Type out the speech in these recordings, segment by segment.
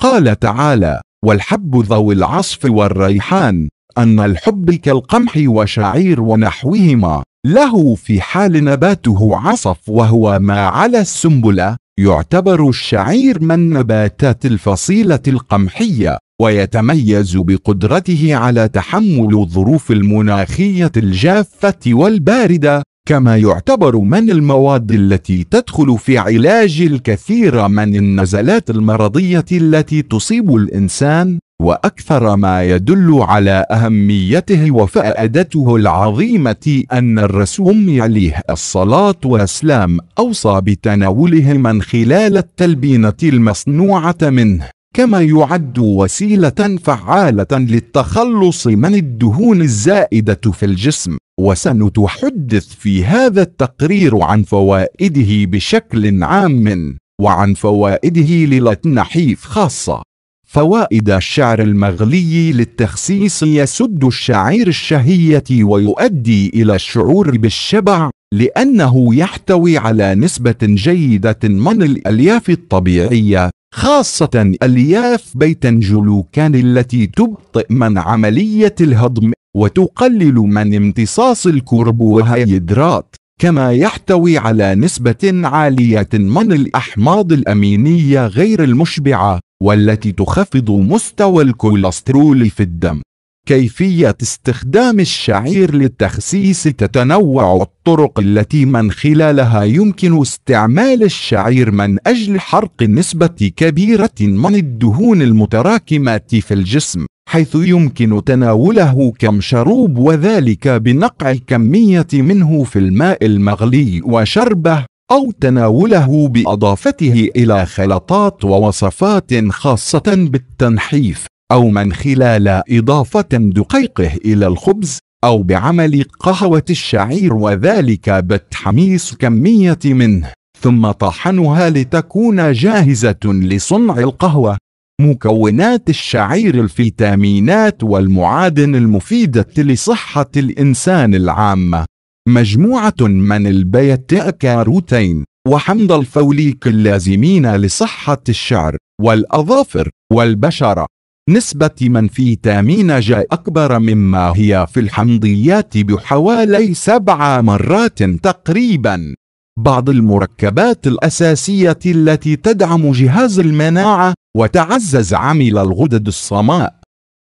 قال تعالى والحب ذوي العصف والريحان أن الحب كالقمح وشعير ونحوهما له في حال نباته عصف وهو ما على السنبلة يعتبر الشعير من نباتات الفصيلة القمحية ويتميز بقدرته على تحمل الظروف المناخية الجافة والباردة كما يعتبر من المواد التي تدخل في علاج الكثير من النزلات المرضية التي تصيب الإنسان وأكثر ما يدل على أهميته وفائدته العظيمة أن الرسول عليه الصلاة والسلام أوصى بتناوله من خلال التلبينة المصنوعة منه كما يعد وسيلة فعالة للتخلص من الدهون الزائدة في الجسم وسنتحدث في هذا التقرير عن فوائده بشكل عام وعن فوائده للتنحيف خاصة فوائد الشعر المغلي للتخسيس يسد الشعير الشهية ويؤدي إلى الشعور بالشبع لأنه يحتوي على نسبة جيدة من الألياف الطبيعية خاصة ألياف بيتنجلوكان التي تبطئ من عملية الهضم وتقلل من امتصاص الكربوهيدرات كما يحتوي على نسبة عالية من الأحماض الأمينية غير المشبعة والتي تخفض مستوى الكوليسترول في الدم كيفية استخدام الشعير للتخسيس تتنوع الطرق التي من خلالها يمكن استعمال الشعير من أجل حرق نسبة كبيرة من الدهون المتراكمة في الجسم حيث يمكن تناوله كمشروب وذلك بنقع كمية منه في الماء المغلي وشربه أو تناوله بإضافته إلى خلطات ووصفات خاصة بالتنحيف أو من خلال إضافة دقيقه إلى الخبز أو بعمل قهوة الشعير وذلك بتحميص كمية منه ثم طحنها لتكون جاهزة لصنع القهوة مكونات الشعير الفيتامينات والمعادن المفيدة لصحة الإنسان العامة مجموعة من البيتا كاروتين وحمض الفوليك اللازمين لصحة الشعر والأظافر والبشرة نسبة من فيتامين جا أكبر مما هي في الحمضيات بحوالي سبع مرات تقريبا بعض المركبات الأساسية التي تدعم جهاز المناعة وتعزز عمل الغدد الصماء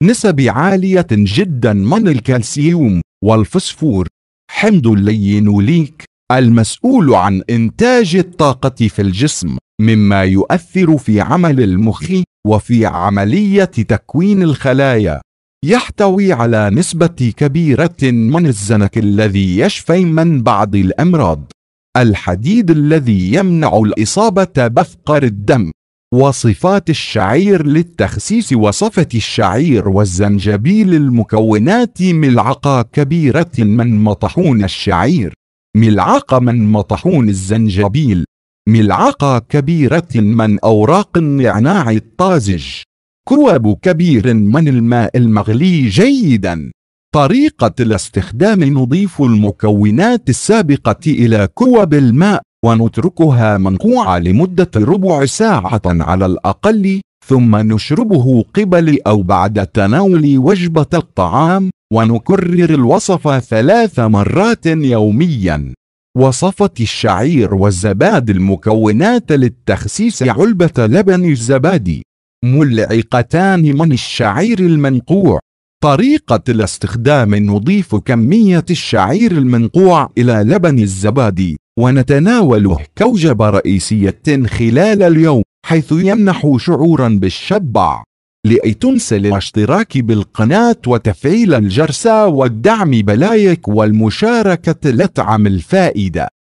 نسب عالية جدا من الكالسيوم والفسفور حمض اللينوليك المسؤول عن إنتاج الطاقة في الجسم مما يؤثر في عمل المخ وفي عملية تكوين الخلايا يحتوي على نسبة كبيرة من الزنك الذي يشفي من بعض الأمراض الحديد الذي يمنع الإصابة بفقر الدم وصفات الشعير للتخسيس وصفة الشعير والزنجبيل المكونات ملعقة كبيرة من مطحون الشعير ملعقة من مطحون الزنجبيل ملعقة كبيرة من أوراق النعناع الطازج كوب كبير من الماء المغلي جيدا طريقة الاستخدام نضيف المكونات السابقة إلى كوب الماء ونتركها منقوعة لمدة ربع ساعة على الأقل ثم نشربه قبل أو بعد تناول وجبة الطعام ونكرر الوصفة ثلاث مرات يوميا وصفة الشعير والزباد المكونات للتخسيس علبة لبن الزبادي ملعقتان من الشعير المنقوع طريقة الاستخدام نضيف كمية الشعير المنقوع إلى لبن الزبادي ونتناوله كوجبة رئيسية خلال اليوم حيث يمنح شعورا بالشبع لكي تنسل الاشتراك بالقناة وتفعيل الجرس والدعم بلايك والمشاركة لتعم الفائدة